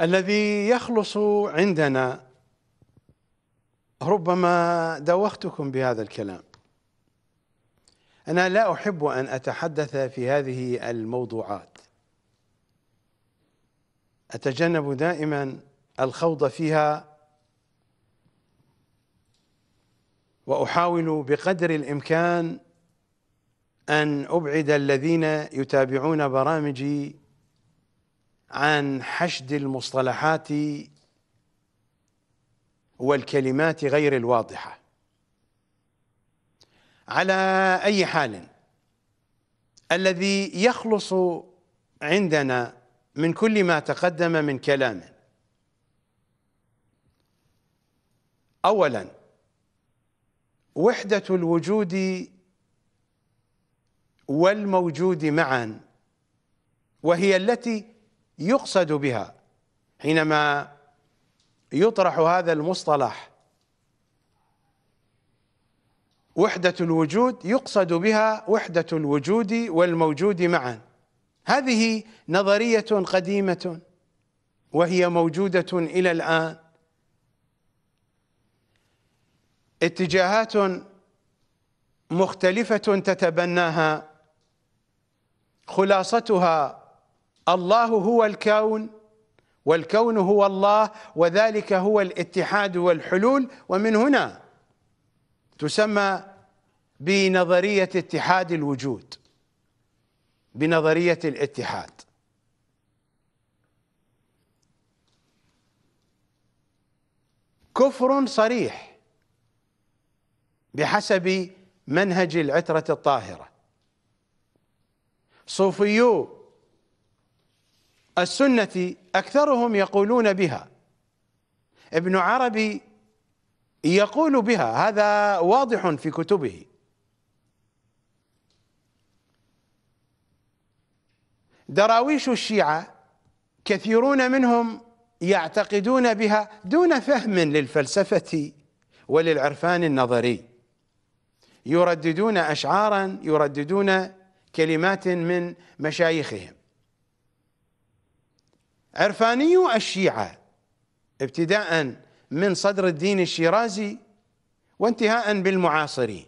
الذي يخلص عندنا ربما دوختكم بهذا الكلام انا لا احب ان اتحدث في هذه الموضوعات اتجنب دائما الخوض فيها واحاول بقدر الامكان ان ابعد الذين يتابعون برامجي عن حشد المصطلحات والكلمات غير الواضحه على اي حال الذي يخلص عندنا من كل ما تقدم من كلام اولا وحده الوجود والموجود معا وهي التي يقصد بها حينما يطرح هذا المصطلح وحدة الوجود يقصد بها وحدة الوجود والموجود معا هذه نظرية قديمة وهي موجودة إلى الآن اتجاهات مختلفة تتبناها خلاصتها الله هو الكون والكون هو الله وذلك هو الاتحاد والحلول ومن هنا تسمى بنظرية اتحاد الوجود بنظرية الاتحاد كفر صريح بحسب منهج العترة الطاهرة صوفيو السنة أكثرهم يقولون بها ابن عربي يقول بها هذا واضح في كتبه دراويش الشيعة كثيرون منهم يعتقدون بها دون فهم للفلسفة وللعرفان النظري يرددون أشعارا يرددون كلمات من مشايخهم عرفاني الشيعة ابتداء من صدر الدين الشيرازي وانتهاء بالمعاصرين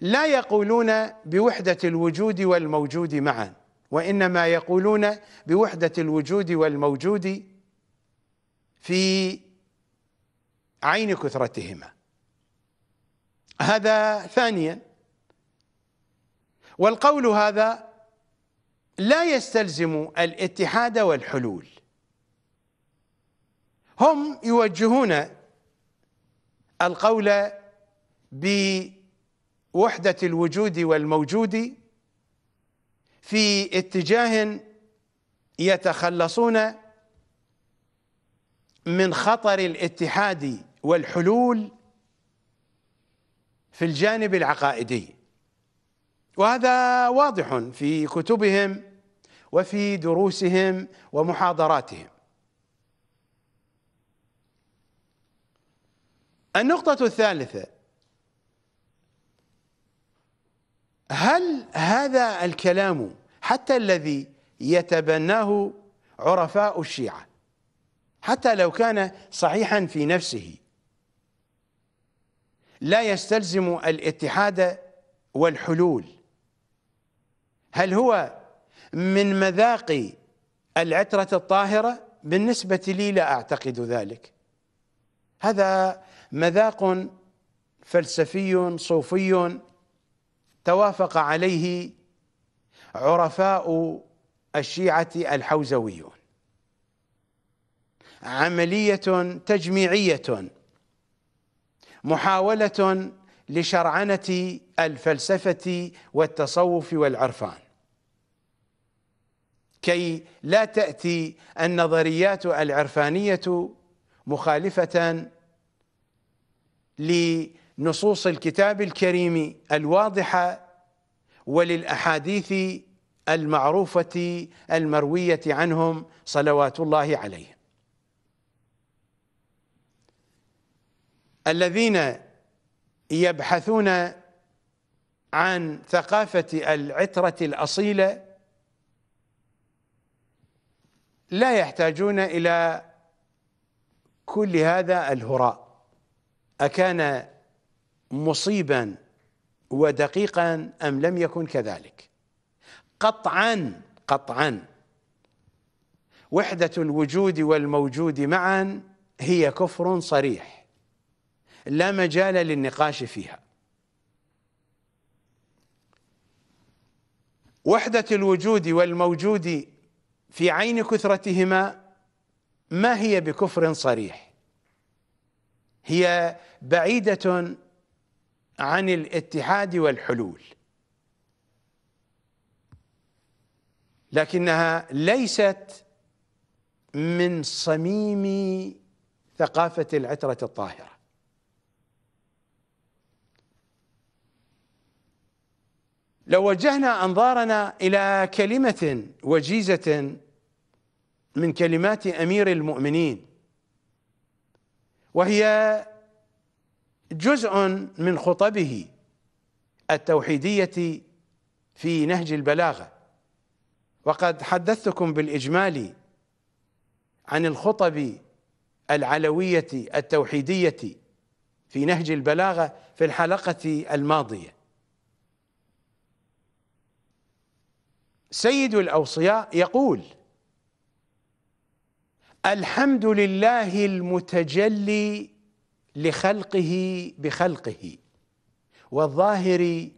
لا يقولون بوحدة الوجود والموجود معا وإنما يقولون بوحدة الوجود والموجود في عين كثرتهما هذا ثانيا والقول هذا لا يستلزم الاتحاد والحلول هم يوجهون القول بوحدة الوجود والموجود في اتجاه يتخلصون من خطر الاتحاد والحلول في الجانب العقائدي وهذا واضح في كتبهم وفي دروسهم ومحاضراتهم النقطة الثالثة هل هذا الكلام حتى الذي يتبناه عرفاء الشيعة حتى لو كان صحيحا في نفسه لا يستلزم الاتحاد والحلول هل هو من مذاق العترة الطاهرة بالنسبة لي لا أعتقد ذلك هذا مذاق فلسفي صوفي توافق عليه عرفاء الشيعة الحوزويون عملية تجميعية محاولة لشرعنة الفلسفة والتصوف والعرفان كي لا تأتي النظريات العرفانية مخالفة لنصوص الكتاب الكريم الواضحة وللأحاديث المعروفة المروية عنهم صلوات الله عليهم الذين يبحثون عن ثقافة العترة الأصيلة لا يحتاجون إلى كل هذا الهراء أكان مصيبا ودقيقا أم لم يكن كذلك قطعا قطعا وحدة الوجود والموجود معا هي كفر صريح لا مجال للنقاش فيها وحدة الوجود والموجود في عين كثرتهما ما هي بكفر صريح هي بعيدة عن الاتحاد والحلول لكنها ليست من صميم ثقافة العترة الطاهرة لو وجهنا أنظارنا إلى كلمة وجيزة من كلمات امير المؤمنين وهي جزء من خطبه التوحيديه في نهج البلاغه وقد حدثتكم بالاجمال عن الخطب العلويه التوحيديه في نهج البلاغه في الحلقه الماضيه سيد الاوصياء يقول الحمد لله المتجلي لخلقه بخلقه والظاهر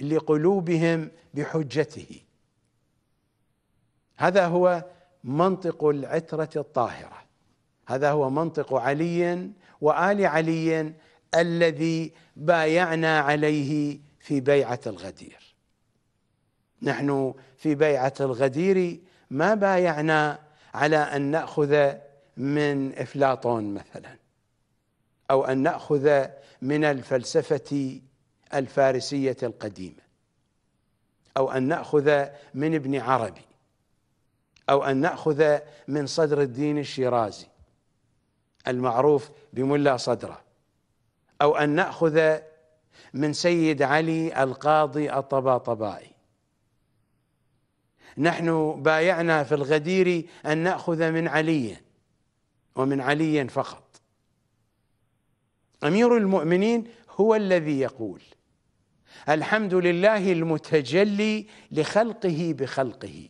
لقلوبهم بحجته هذا هو منطق العترة الطاهرة هذا هو منطق علي وآل علي الذي بايعنا عليه في بيعة الغدير نحن في بيعة الغدير ما بايعنا على أن نأخذ من أفلاطون مثلا أو أن نأخذ من الفلسفة الفارسية القديمة أو أن نأخذ من ابن عربي أو أن نأخذ من صدر الدين الشيرازي المعروف بملا صدره أو أن نأخذ من سيد علي القاضي الطباطبائي نحن بايعنا في الغدير أن نأخذ من علي ومن علي فقط أمير المؤمنين هو الذي يقول الحمد لله المتجلي لخلقه بخلقه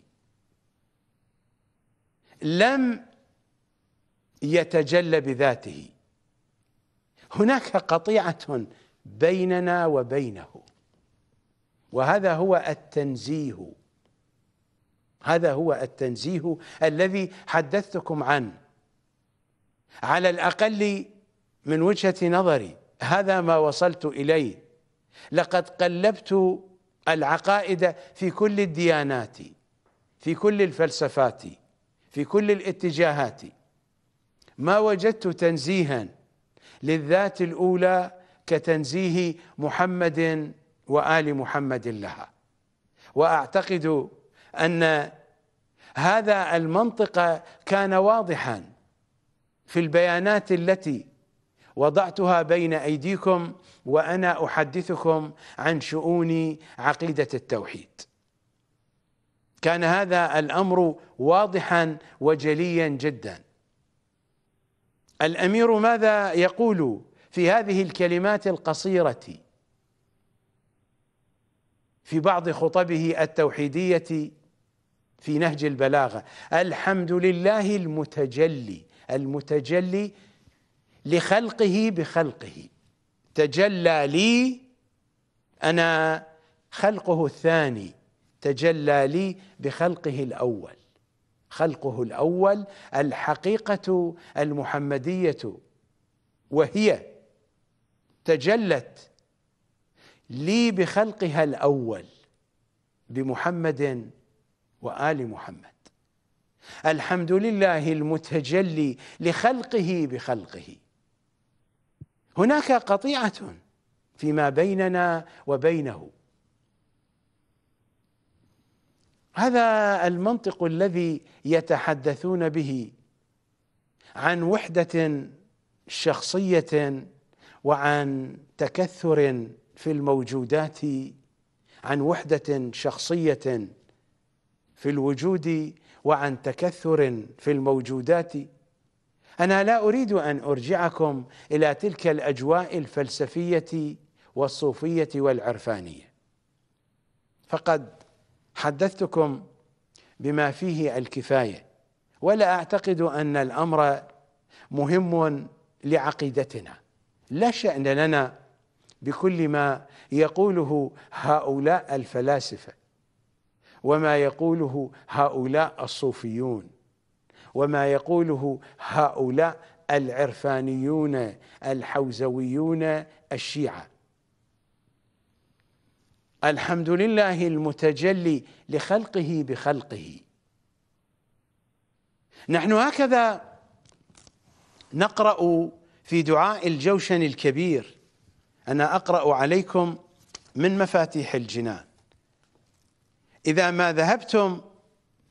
لم يتجلى بذاته هناك قطيعة بيننا وبينه وهذا هو التنزيه هذا هو التنزيه الذي حدثتكم عنه على الاقل من وجهه نظري هذا ما وصلت اليه لقد قلبت العقائد في كل الديانات في كل الفلسفات في كل الاتجاهات ما وجدت تنزيها للذات الاولى كتنزيه محمد وال محمد لها واعتقد ان هذا المنطق كان واضحا في البيانات التي وضعتها بين ايديكم وانا احدثكم عن شؤون عقيده التوحيد كان هذا الامر واضحا وجليا جدا الامير ماذا يقول في هذه الكلمات القصيره في بعض خطبه التوحيديه في نهج البلاغه الحمد لله المتجلي المتجلي لخلقه بخلقه تجلى لي انا خلقه الثاني تجلى لي بخلقه الاول خلقه الاول الحقيقه المحمديه وهي تجلت لي بخلقها الاول بمحمد وال محمد الحمد لله المتجلي لخلقه بخلقه هناك قطيعه فيما بيننا وبينه هذا المنطق الذي يتحدثون به عن وحده شخصيه وعن تكثر في الموجودات عن وحده شخصيه في الوجود وعن تكثر في الموجودات انا لا اريد ان ارجعكم الى تلك الاجواء الفلسفيه والصوفيه والعرفانيه فقد حدثتكم بما فيه الكفايه ولا اعتقد ان الامر مهم لعقيدتنا لا شان لنا بكل ما يقوله هؤلاء الفلاسفه وما يقوله هؤلاء الصوفيون وما يقوله هؤلاء العرفانيون الحوزويون الشيعه الحمد لله المتجلي لخلقه بخلقه نحن هكذا نقرا في دعاء الجوشن الكبير انا اقرا عليكم من مفاتيح الجنان إذا ما ذهبتم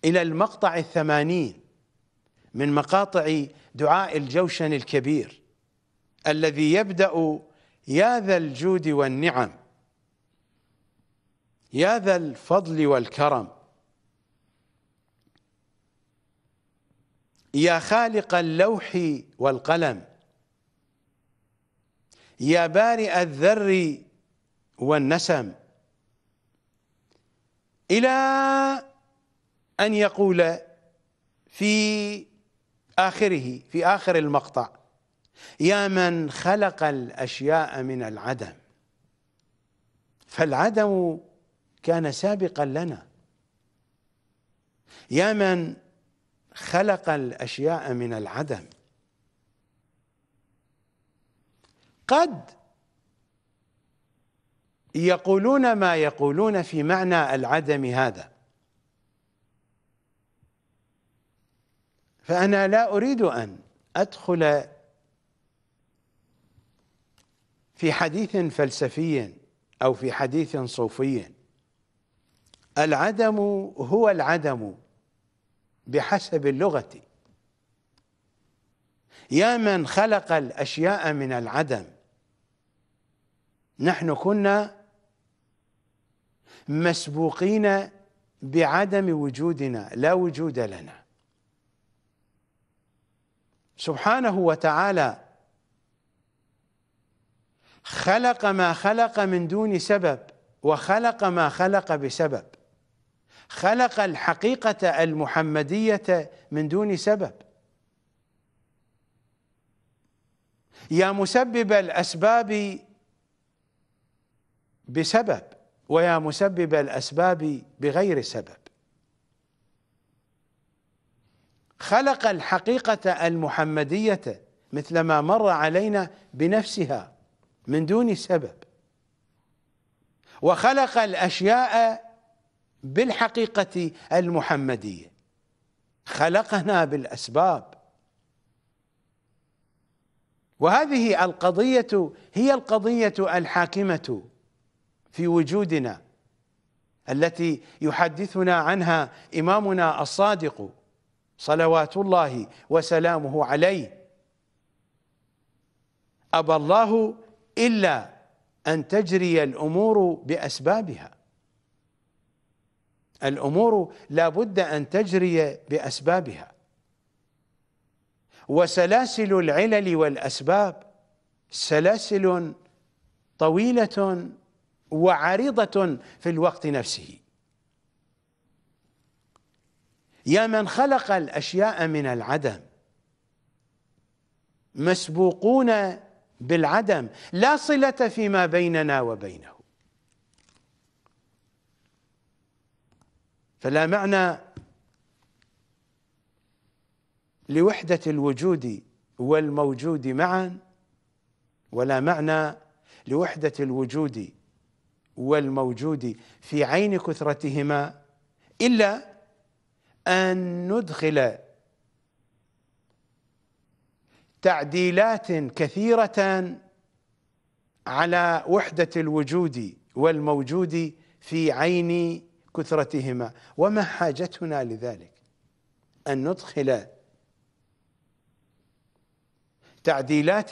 إلى المقطع الثمانين من مقاطع دعاء الجوشن الكبير الذي يبدأ يا ذا الجود والنعم يا ذا الفضل والكرم يا خالق اللوح والقلم يا بارئ الذر والنسم إلى أن يقول في آخره في آخر المقطع يا من خلق الأشياء من العدم فالعدم كان سابقا لنا يا من خلق الأشياء من العدم قد يقولون ما يقولون في معنى العدم هذا فأنا لا أريد أن أدخل في حديث فلسفي أو في حديث صوفي العدم هو العدم بحسب اللغة يا من خلق الأشياء من العدم نحن كنا مسبوقين بعدم وجودنا لا وجود لنا سبحانه وتعالى خلق ما خلق من دون سبب وخلق ما خلق بسبب خلق الحقيقة المحمدية من دون سبب يا مسبب الأسباب بسبب ويا مسبب الاسباب بغير سبب خلق الحقيقه المحمديه مثل ما مر علينا بنفسها من دون سبب وخلق الاشياء بالحقيقه المحمديه خلقنا بالاسباب وهذه القضيه هي القضيه الحاكمه في وجودنا التي يحدثنا عنها إمامنا الصادق صلوات الله وسلامه عليه أبى الله إلا أن تجري الأمور بأسبابها الأمور لا بد أن تجري بأسبابها وسلاسل العلل والأسباب سلاسل طويلة وعريضة في الوقت نفسه يا من خلق الأشياء من العدم مسبوقون بالعدم لا صلة فيما بيننا وبينه فلا معنى لوحدة الوجود والموجود معا ولا معنى لوحدة الوجود والموجود في عين كثرتهما إلا أن ندخل تعديلات كثيرة على وحدة الوجود والموجود في عين كثرتهما وما حاجتنا لذلك أن ندخل تعديلات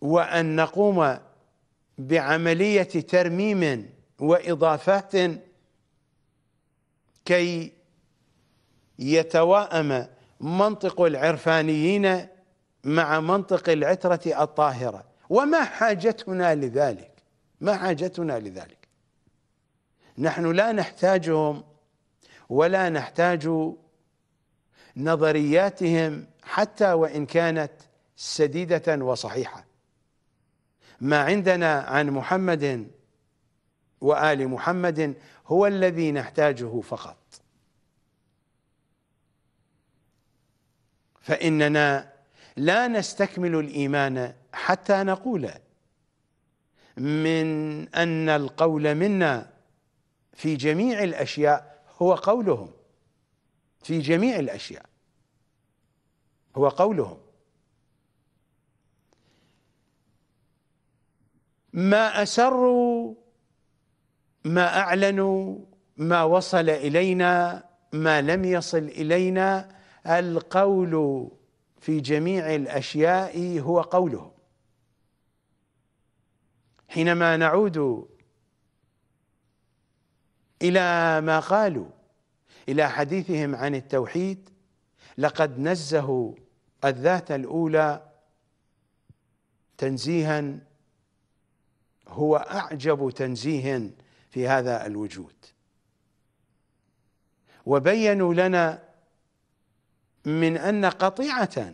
وأن نقوم بعملية ترميم وإضافات كي يتواءم منطق العرفانيين مع منطق العترة الطاهرة وما حاجتنا لذلك ما حاجتنا لذلك نحن لا نحتاجهم ولا نحتاج نظرياتهم حتى وإن كانت سديدة وصحيحة ما عندنا عن محمد وآل محمد هو الذي نحتاجه فقط فإننا لا نستكمل الإيمان حتى نقول من أن القول منا في جميع الأشياء هو قولهم في جميع الأشياء هو قولهم ما أسروا ما أعلنوا ما وصل إلينا ما لم يصل إلينا القول في جميع الأشياء هو قولهم حينما نعود إلى ما قالوا إلى حديثهم عن التوحيد لقد نزهوا الذات الأولى تنزيها هو أعجب تنزيه في هذا الوجود وبينوا لنا من أن قطيعة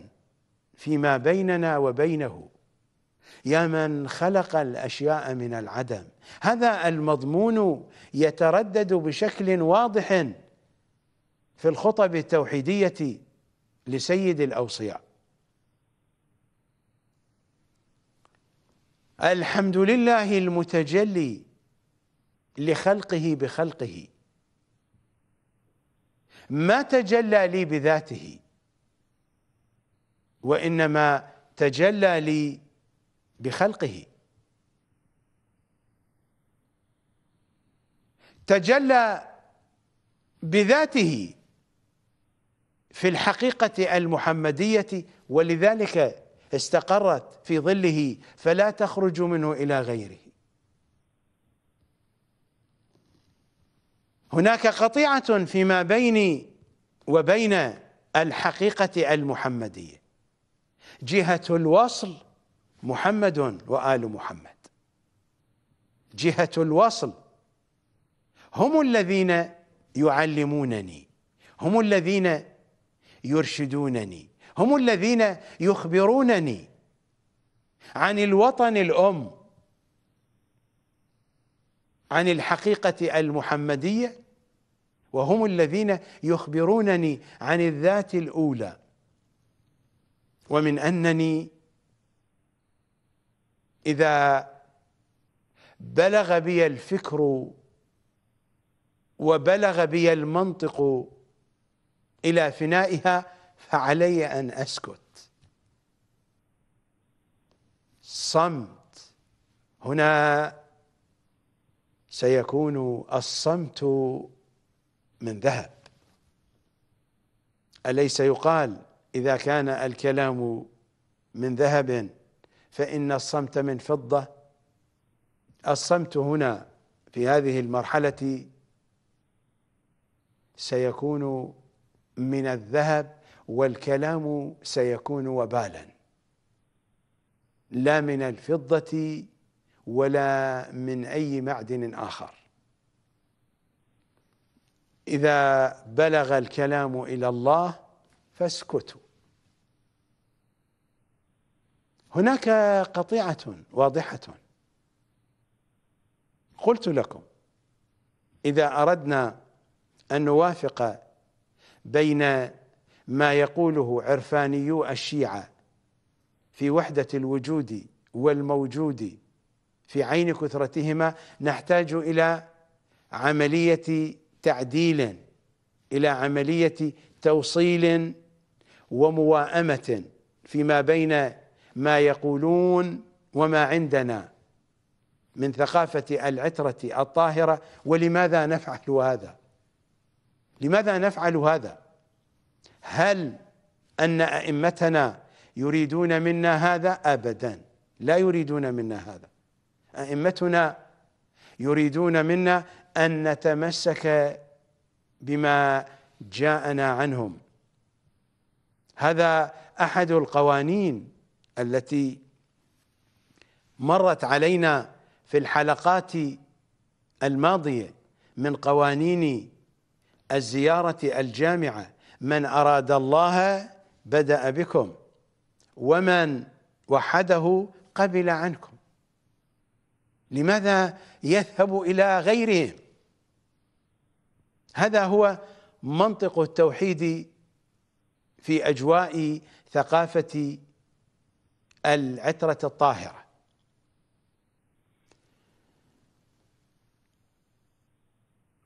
فيما بيننا وبينه يا من خلق الأشياء من العدم هذا المضمون يتردد بشكل واضح في الخطب التوحيدية لسيد الأوصياء الحمد لله المتجلي لخلقه بخلقه ما تجلى لي بذاته وانما تجلى لي بخلقه تجلى بذاته في الحقيقه المحمديه ولذلك استقرت في ظله فلا تخرج منه إلى غيره هناك قطيعة فيما بيني وبين الحقيقة المحمدية جهة الوصل محمد وآل محمد جهة الوصل هم الذين يعلمونني هم الذين يرشدونني هم الذين يخبرونني عن الوطن الأم عن الحقيقة المحمدية وهم الذين يخبرونني عن الذات الأولى ومن أنني إذا بلغ بي الفكر وبلغ بي المنطق إلى فنائها فعلي ان اسكت صمت هنا سيكون الصمت من ذهب اليس يقال اذا كان الكلام من ذهب فان الصمت من فضه الصمت هنا في هذه المرحله سيكون من الذهب والكلام سيكون وبالا لا من الفضة ولا من أي معدن آخر إذا بلغ الكلام إلى الله فاسكتوا هناك قطيعة واضحة قلت لكم إذا أردنا أن نوافق بين ما يقوله عرفانيو الشيعة في وحدة الوجود والموجود في عين كثرتهما نحتاج إلى عملية تعديل إلى عملية توصيل ومواءمة فيما بين ما يقولون وما عندنا من ثقافة العترة الطاهرة ولماذا نفعل هذا؟ لماذا نفعل هذا؟ هل ان ائمتنا يريدون منا هذا ابدا لا يريدون منا هذا ائمتنا يريدون منا ان نتمسك بما جاءنا عنهم هذا احد القوانين التي مرت علينا في الحلقات الماضيه من قوانين الزياره الجامعه من أراد الله بدأ بكم ومن وحده قبل عنكم لماذا يذهب إلى غيرهم هذا هو منطق التوحيد في أجواء ثقافة العترة الطاهرة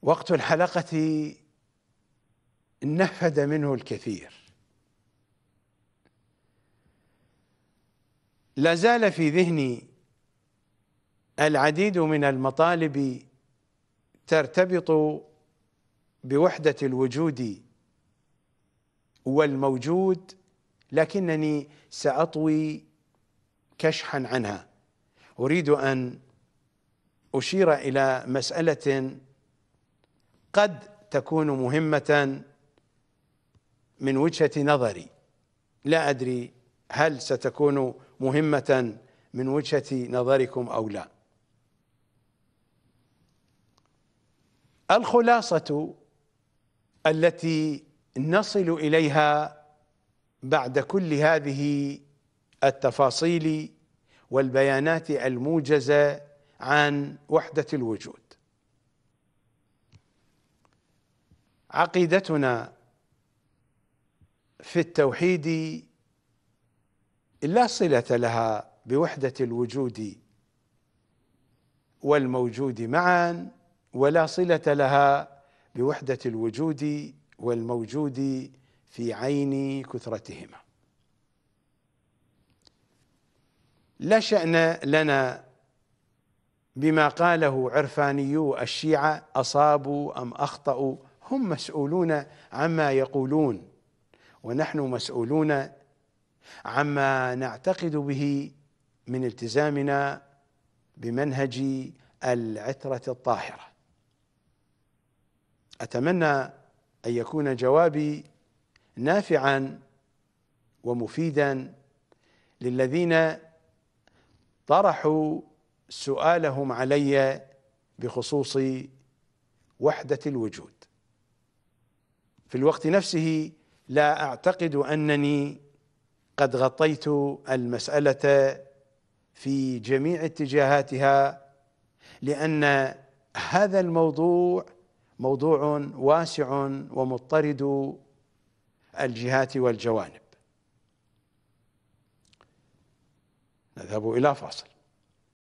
وقت الحلقة نفد منه الكثير لا زال في ذهني العديد من المطالب ترتبط بوحدة الوجود والموجود لكنني سأطوي كشحا عنها أريد أن أشير إلى مسألة قد تكون مهمة من وجهة نظري لا أدري هل ستكون مهمة من وجهة نظركم أو لا الخلاصة التي نصل إليها بعد كل هذه التفاصيل والبيانات الموجزة عن وحدة الوجود عقيدتنا في التوحيد لا صلة لها بوحدة الوجود والموجود معا ولا صلة لها بوحدة الوجود والموجود في عين كثرتهما لا شأن لنا بما قاله عرفانيو الشيعة أصابوا أم أخطأوا هم مسؤولون عما يقولون ونحن مسؤولون عما نعتقد به من التزامنا بمنهج العترة الطاهرة أتمنى أن يكون جوابي نافعا ومفيدا للذين طرحوا سؤالهم علي بخصوص وحدة الوجود في الوقت نفسه لا اعتقد انني قد غطيت المساله في جميع اتجاهاتها لان هذا الموضوع موضوع واسع ومضطرد الجهات والجوانب نذهب الى فاصل